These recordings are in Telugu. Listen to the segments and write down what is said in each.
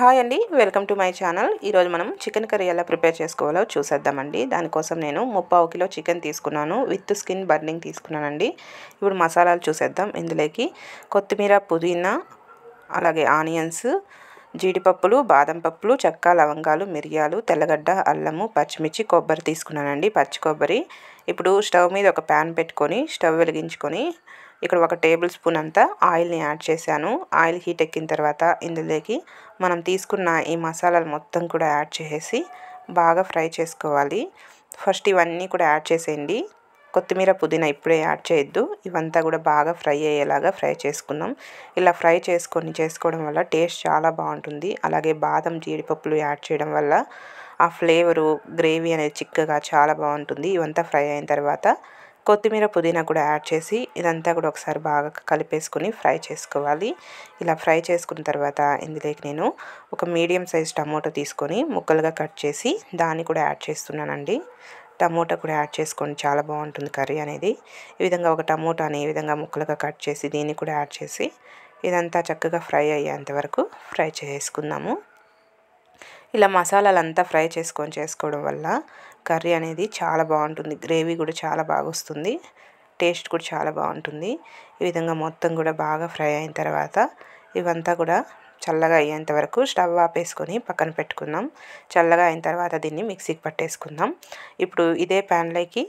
హాయ్ అండి వెల్కమ్ టు మై ఛానల్ ఈరోజు మనం చికెన్ కర్రీ ఎలా ప్రిపేర్ చేసుకోవాలో చూసేద్దామండి దానికోసం నేను ముప్పావు కిలో చికెన్ తీసుకున్నాను విత్ స్కిన్ బర్నింగ్ తీసుకున్నానండి ఇప్పుడు మసాలాలు చూసేద్దాం ఇందులోకి కొత్తిమీర పుదీనా అలాగే ఆనియన్స్ జీడిపప్పులు బాదం పప్పులు చెక్క లవంగాలు మిరియాలు తెల్లగడ్డ అల్లము పచ్చిమిర్చి కొబ్బరి తీసుకున్నానండి పచ్చి కొబ్బరి ఇప్పుడు స్టవ్ మీద ఒక ప్యాన్ పెట్టుకొని స్టవ్ వెలిగించుకొని ఇక్కడ ఒక టేబుల్ స్పూన్ అంతా ఆయిల్ని యాడ్ చేశాను ఆయిల్ హీట్ ఎక్కిన తర్వాత ఇందులోకి మనం తీసుకున్న ఈ మసాలాలు మొత్తం కూడా యాడ్ చేసేసి బాగా ఫ్రై చేసుకోవాలి ఫస్ట్ ఇవన్నీ కూడా యాడ్ చేసేయండి కొత్తిమీర పుదీనా ఇప్పుడే యాడ్ చేయొద్దు ఇవంతా కూడా బాగా ఫ్రై అయ్యేలాగా ఫ్రై చేసుకుందాం ఇలా ఫ్రై చేసుకొని చేసుకోవడం వల్ల టేస్ట్ చాలా బాగుంటుంది అలాగే బాదం జీడిపప్పులు యాడ్ చేయడం వల్ల ఆ ఫ్లేవరు గ్రేవీ అనేది చిక్కగా చాలా బాగుంటుంది ఇవంతా ఫ్రై అయిన తర్వాత కొత్తిమీర పుదీనా కూడా యాడ్ చేసి ఇదంతా కూడా ఒకసారి బాగా కలిపేసుకుని ఫ్రై చేసుకోవాలి ఇలా ఫ్రై చేసుకున్న తర్వాత ఇందులోకి నేను ఒక మీడియం సైజ్ టమోటో తీసుకొని ముక్కలుగా కట్ చేసి దాన్ని కూడా యాడ్ చేస్తున్నానండి టమోటా కూడా యాడ్ చేసుకోండి చాలా బాగుంటుంది కర్రీ అనేది ఈ విధంగా ఒక టమోటాని ఈ విధంగా ముక్కలుగా కట్ చేసి దీన్ని కూడా యాడ్ చేసి ఇదంతా చక్కగా ఫ్రై అయ్యేంత వరకు ఫ్రై చేసుకుందాము ఇలా మసాలాలంతా ఫ్రై చేసుకొని చేసుకోవడం వల్ల కర్రీ అనేది చాలా బాగుంటుంది గ్రేవీ కూడా చాలా బాగా వస్తుంది టేస్ట్ కూడా చాలా బాగుంటుంది ఈ విధంగా మొత్తం కూడా బాగా ఫ్రై అయిన తర్వాత ఇవంతా కూడా చల్లగా అయ్యేంత వరకు స్టవ్ ఆపేసుకొని పక్కన పెట్టుకుందాం చల్లగా అయిన తర్వాత దీన్ని మిక్సీకి పట్టేసుకుందాం ఇప్పుడు ఇదే ప్యాన్లోకి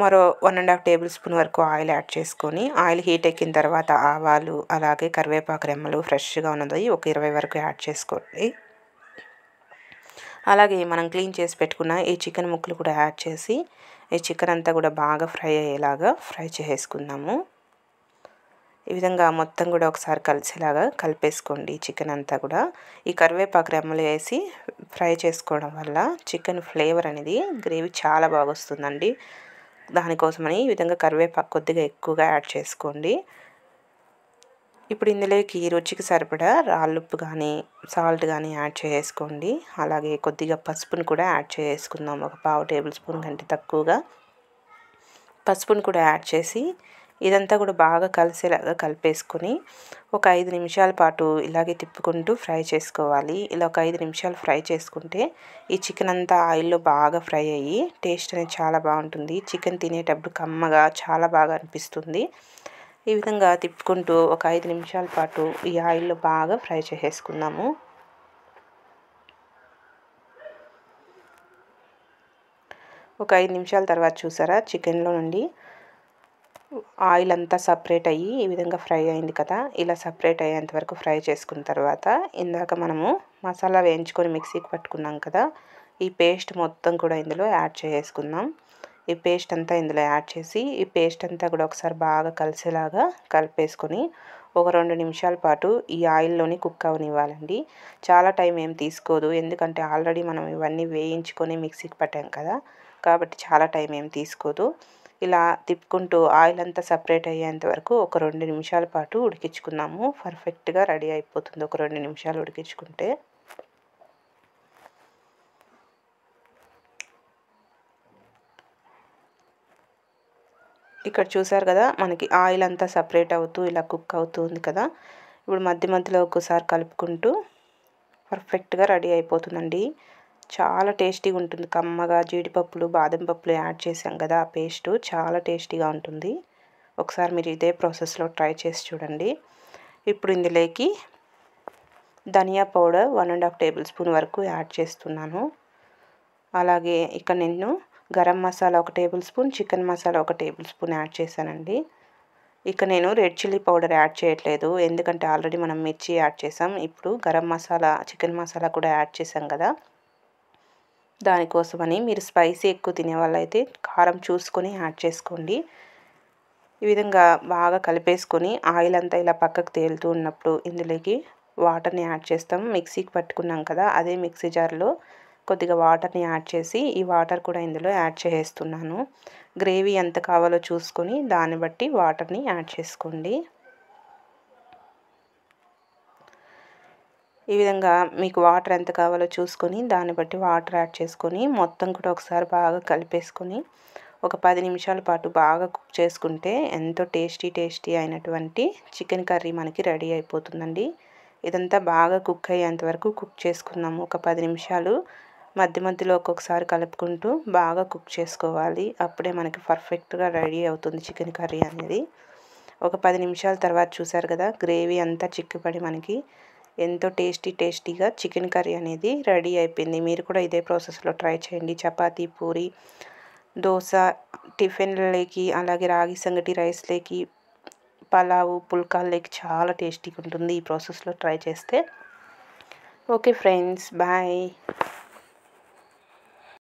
మరో one and half tablespoon వరకు ఆయిల్ యాడ్ చేసుకొని ఆయిల్ హీట్ ఎక్కిన తర్వాత ఆవాలు అలాగే కరివేపాకు రెమ్మలు ఫ్రెష్గా ఉన్నది ఒక ఇరవై వరకు యాడ్ చేసుకోండి అలాగే మనం క్లీన్ చేసి పెట్టుకున్న ఈ చికెన్ ముక్కలు కూడా యాడ్ చేసి ఈ చికెన్ అంతా కూడా బాగా ఫ్రై అయ్యేలాగా ఫ్రై చేసుకుందాము ఈ విధంగా మొత్తం కూడా ఒకసారి కలిసేలాగా కలిపేసుకోండి చికెన్ అంతా కూడా ఈ కరివేపాకు రెమ్మలు వేసి ఫ్రై చేసుకోవడం వల్ల చికెన్ ఫ్లేవర్ అనేది గ్రేవీ చాలా బాగా వస్తుందండి దానికోసమని ఈ విధంగా కరివేపాకు కొద్దిగా ఎక్కువగా యాడ్ చేసుకోండి ఇప్పుడు ఇందులోకి రుచికి సరిపడా రాళ్ళుప్పు కానీ సాల్ట్ కానీ యాడ్ చేసుకోండి అలాగే కొద్దిగా పసుపును కూడా యాడ్ చేసుకుందాం ఒక పావు టేబుల్ స్పూన్ కంటే తక్కువగా పసుపును కూడా యాడ్ చేసి ఇదంతా కూడా బాగా కలిసేలాగా కలిపేసుకొని ఒక ఐదు నిమిషాల పాటు ఇలాగే తిప్పుకుంటూ ఫ్రై చేసుకోవాలి ఇలా ఒక ఐదు నిమిషాలు ఫ్రై చేసుకుంటే ఈ చికెన్ అంతా ఆయిల్లో బాగా ఫ్రై అయ్యి టేస్ట్ అనేది చాలా బాగుంటుంది చికెన్ తినేటప్పుడు కమ్మగా చాలా బాగా అనిపిస్తుంది ఈ విధంగా తిప్పుకుంటూ ఒక ఐదు నిమిషాల పాటు ఈ ఆయిల్లో బాగా ఫ్రై చేసేసుకుందాము ఒక ఐదు నిమిషాల తర్వాత చూసారా చికెన్లో నుండి ఆయిల్ అంతా సపరేట్ అయ్యి ఈ విధంగా ఫ్రై అయింది కదా ఇలా సపరేట్ అయ్యేంత వరకు ఫ్రై చేసుకున్న తర్వాత ఇందాక మనము మసాలా వేయించుకొని మిక్సీకి పట్టుకున్నాం కదా ఈ పేస్ట్ మొత్తం కూడా ఇందులో యాడ్ చేసుకుందాం ఈ పేస్ట్ అంతా ఇందులో యాడ్ చేసి ఈ పేస్ట్ అంతా కూడా ఒకసారి బాగా కలిసేలాగా కలిపేసుకొని ఒక రెండు నిమిషాల పాటు ఈ ఆయిల్లోని కుక్ అవనివ్వాలండి చాలా టైం ఏం తీసుకోదు ఎందుకంటే ఆల్రెడీ మనం ఇవన్నీ వేయించుకొని మిక్సీకి పట్టాం కదా కాబట్టి చాలా టైం ఏం తీసుకోదు ఇలా తిప్పుకుంటూ ఆయిల్ అంతా సపరేట్ అయ్యేంత వరకు ఒక రెండు నిమిషాల పాటు ఉడికించుకున్నాము పర్ఫెక్ట్గా రెడీ అయిపోతుంది ఒక రెండు నిమిషాలు ఉడికించుకుంటే ఇక్కడ చూసారు కదా మనకి ఆయిల్ అంతా సపరేట్ అవుతూ ఇలా కుక్ అవుతుంది కదా ఇప్పుడు మధ్య మధ్యలో ఒకసారి కలుపుకుంటూ పర్ఫెక్ట్గా రెడీ అయిపోతుందండి చాలా టేస్టీగా ఉంటుంది కమ్మగా జీడిపప్పులు బాదం పప్పులు యాడ్ చేసాం కదా ఆ పేస్ట్ చాలా టేస్టీగా ఉంటుంది ఒకసారి మీరు ఇదే ప్రాసెస్లో ట్రై చేసి చూడండి ఇప్పుడు ఇందులోకి ధనియా powder one and half tablespoon వరకు యాడ్ చేస్తున్నాను అలాగే ఇక్కడ నేను గరం మసాలా ఒక టేబుల్ స్పూన్ చికెన్ మసాలా ఒక టేబుల్ స్పూన్ యాడ్ చేశానండి ఇక నేను రెడ్ చిల్లీ పౌడర్ యాడ్ చేయట్లేదు ఎందుకంటే ఆల్రెడీ మనం మిర్చి యాడ్ చేసాం ఇప్పుడు గరం మసాలా చికెన్ మసాలా కూడా యాడ్ చేసాం కదా దానికోసమని మీరు స్పైసీ ఎక్కువ తినే వాళ్ళైతే కారం చూసుకొని యాడ్ చేసుకోండి ఈ విధంగా బాగా కలిపేసుకొని ఆయిల్ అంతా ఇలా పక్కకు తేలుతూ ఉన్నప్పుడు ఇందులోకి వాటర్ని యాడ్ చేస్తాం మిక్సీకి పట్టుకున్నాం కదా అదే మిక్సీ జార్లో కొద్దిగా వాటర్ని యాడ్ చేసి ఈ వాటర్ కూడా ఇందులో యాడ్ చేసేస్తున్నాను గ్రేవీ ఎంత కావాలో చూసుకొని దాన్ని బట్టి వాటర్ని యాడ్ చేసుకోండి ఈ విధంగా మీకు వాటర్ ఎంత కావాలో చూసుకొని దాన్ని బట్టి వాటర్ యాడ్ చేసుకొని మొత్తం కూడా ఒకసారి బాగా కలిపేసుకొని ఒక పది నిమిషాల పాటు బాగా కుక్ చేసుకుంటే ఎంతో టేస్టీ టేస్టీ అయినటువంటి చికెన్ కర్రీ మనకి రెడీ అయిపోతుందండి ఇదంతా బాగా కుక్ అయ్యేంత వరకు కుక్ చేసుకుందాము ఒక పది నిమిషాలు మధ్య మధ్యలో ఒక్కొక్కసారి కలుపుకుంటూ బాగా కుక్ చేసుకోవాలి అప్పుడే మనకి పర్ఫెక్ట్గా రెడీ అవుతుంది చికెన్ కర్రీ అనేది ఒక పది నిమిషాల తర్వాత చూసారు కదా గ్రేవీ అంతా చిక్కుపడి మనకి ఎంతో టేస్టీ టేస్టీగా చికెన్ కర్రీ అనేది రెడీ అయిపోయింది మీరు కూడా ఇదే ప్రాసెస్లో ట్రై చేయండి చపాతీ పూరి దోశ టిఫిన్లకి అలాగే రాగి సంగటి రైస్లకి పలావు పుల్కాల్లోకి చాలా టేస్టీగా ఉంటుంది ఈ ప్రాసెస్లో ట్రై చేస్తే ఓకే ఫ్రెండ్స్ బాయ్